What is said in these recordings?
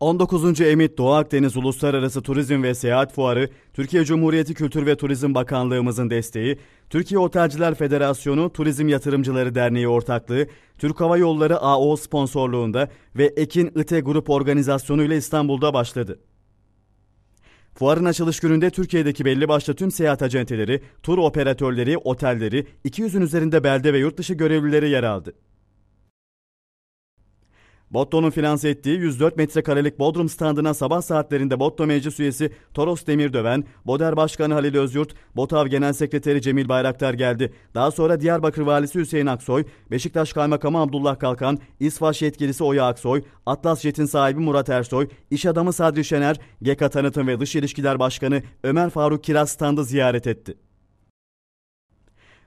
19. Emit Doğu Akdeniz Uluslararası Turizm ve Seyahat Fuarı, Türkiye Cumhuriyeti Kültür ve Turizm Bakanlığımızın desteği, Türkiye Otelciler Federasyonu Turizm Yatırımcıları Derneği ortaklığı, Türk Hava Yolları AO sponsorluğunda ve Ekin ITE Grup organizasyonu ile İstanbul'da başladı. Fuarın açılış gününde Türkiye'deki belli başlı tüm seyahat acenteleri, tur operatörleri, otelleri, 200'ün üzerinde belde ve yurt dışı görevlileri yer aldı. Botto'nun finanse ettiği 104 metrekarelik Bodrum standına sabah saatlerinde Botto Meclis üyesi Toros Demirdöven, Boder Başkanı Halil Özyurt, BOTAV Genel Sekreteri Cemil Bayraktar geldi. Daha sonra Diyarbakır Valisi Hüseyin Aksoy, Beşiktaş Kaymakamı Abdullah Kalkan, İsfaş yetkilisi Oya Aksoy, Atlas Jet'in sahibi Murat Ersoy, iş adamı Sadri Şener, GEKA Tanıtım ve Dış İlişkiler Başkanı Ömer Faruk Kiraz standı ziyaret etti.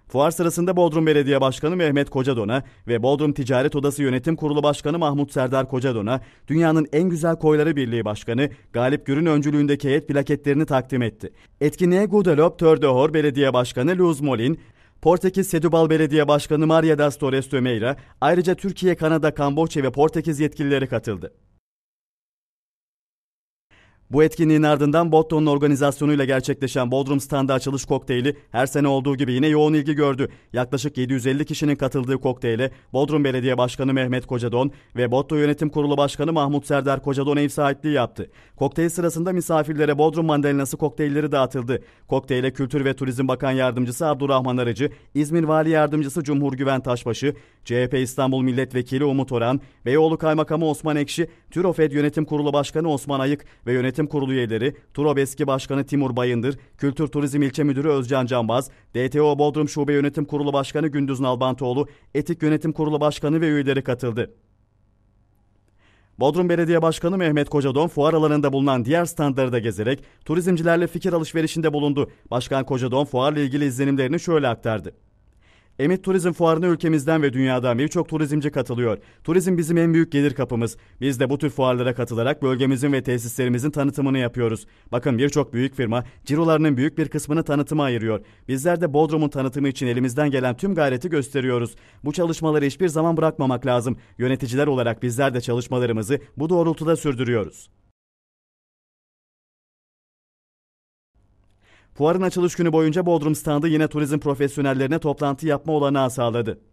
Fuar sırasında Bodrum Belediye Başkanı Mehmet Kocadon'a ve Bodrum Ticaret Odası Yönetim Kurulu Başkanı Mahmut Serdar Kocadon'a dünyanın en güzel koyları birliği başkanı Galip Gür'ün öncülüğündeki heyet plaketlerini takdim etti. Etkinliğe Gudelop Tördehor Belediye Başkanı Luz Molin, Portekiz Sedubal Belediye Başkanı Maria das Torres Tömeira, ayrıca Türkiye, Kanada, Kamboçya ve Portekiz yetkilileri katıldı. Bu etkinliğin ardından Botto'nun organizasyonuyla gerçekleşen Bodrum Standı açılış kokteyli her sene olduğu gibi yine yoğun ilgi gördü. Yaklaşık 750 kişinin katıldığı kokteyle Bodrum Belediye Başkanı Mehmet Kocadon ve Botto Yönetim Kurulu Başkanı Mahmut Serdar Kocadon ev sahipliği yaptı. Kokteyl sırasında misafirlere Bodrum mandalinası kokteylleri dağıtıldı. Kokteyle Kültür ve Turizm Bakan Yardımcısı Abdurrahman Arıcı, İzmir Vali Yardımcısı Cumhur Güven Taşbaşı, CHP İstanbul Milletvekili Umut Oran, Beyoğlu Kaymakamı Osman Ekşi, TÜROFED Yönetim Kurulu Başkanı Osman Ayık ve yönetim Yönetim Kurulu üyeleri TUROB eski başkanı Timur Bayındır, Kültür Turizm İlçe Müdürü Özcan Canbaz, DTO Bodrum Şube Yönetim Kurulu Başkanı Gündüz Nalbantoğlu, Etik Yönetim Kurulu Başkanı ve üyeleri katıldı. Bodrum Belediye Başkanı Mehmet Kocadon fuar alanında bulunan diğer standları da gezerek turizmcilerle fikir alışverişinde bulundu. Başkan Kocadon fuarla ilgili izlenimlerini şöyle aktardı. Emit Turizm Fuarı'na ülkemizden ve dünyadan birçok turizmci katılıyor. Turizm bizim en büyük gelir kapımız. Biz de bu tür fuarlara katılarak bölgemizin ve tesislerimizin tanıtımını yapıyoruz. Bakın birçok büyük firma cirolarının büyük bir kısmını tanıtıma ayırıyor. Bizler de Bodrum'un tanıtımı için elimizden gelen tüm gayreti gösteriyoruz. Bu çalışmaları hiçbir zaman bırakmamak lazım. Yöneticiler olarak bizler de çalışmalarımızı bu doğrultuda sürdürüyoruz. Fuarın açılış günü boyunca Bodrum standı yine turizm profesyonellerine toplantı yapma olanağı sağladı.